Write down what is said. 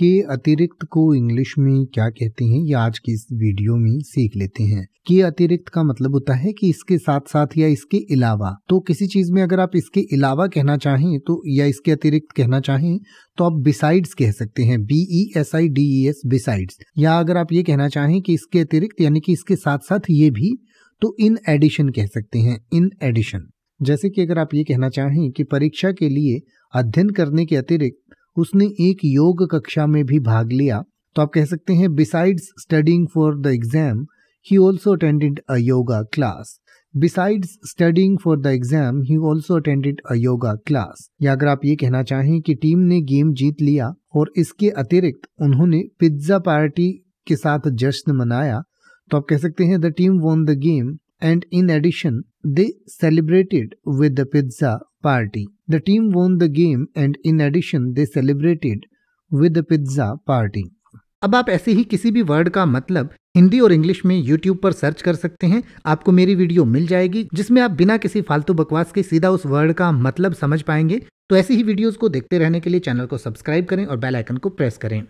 के अतिरिक्त को इंग्लिश में क्या कहते हैं ये आज की इस वीडियो में सीख लेते हैं के अतिरिक्त का मतलब होता है कि इसके साथ साथ या इसके अलावा तो किसी चीज में अगर आप इसके अलावा कहना चाहें तो या इसके अतिरिक्त कहना चाहें तो आप बिसाइड्स कह सकते हैं B E S I D E S besides या अगर आप ये कहना चाहें कि इसके अतिरिक्त यानी कि इसके साथ साथ ये भी तो इन एडिशन कह सकते हैं इन एडिशन जैसे कि अगर आप ये कहना चाहें कि परीक्षा के लिए अध्ययन करने के अतिरिक्त उसने एक योग कक्षा में भी भाग लिया तो आप कह सकते हैं besides studying for the exam he also attended a yoga class besides studying for the exam he also attended a yoga class या अगर आप ये कहना चाहें कि टीम ने गेम जीत लिया और इसके अतिरिक्त उन्होंने पिज्जा पार्टी के साथ जश्न मनाया तो आप कह सकते हैं the team won the game and in addition they celebrated with the pizza party. The team won the game and in addition they celebrated with a pizza party. अब आप ऐसे ही किसी भी वर्ड का मतलब हिंदी और इंग्लिश में YouTube पर सर्च कर सकते हैं आपको मेरी वीडियो मिल जाएगी जिसमें आप बिना किसी फालतू बकवास के सीधा उस वर्ड का मतलब समझ पाएंगे तो ऐसी ही वीडियोस को देखते रहने के लिए चैनल को सब्सक्राइब करें और बेल आइकन को प्रेस करें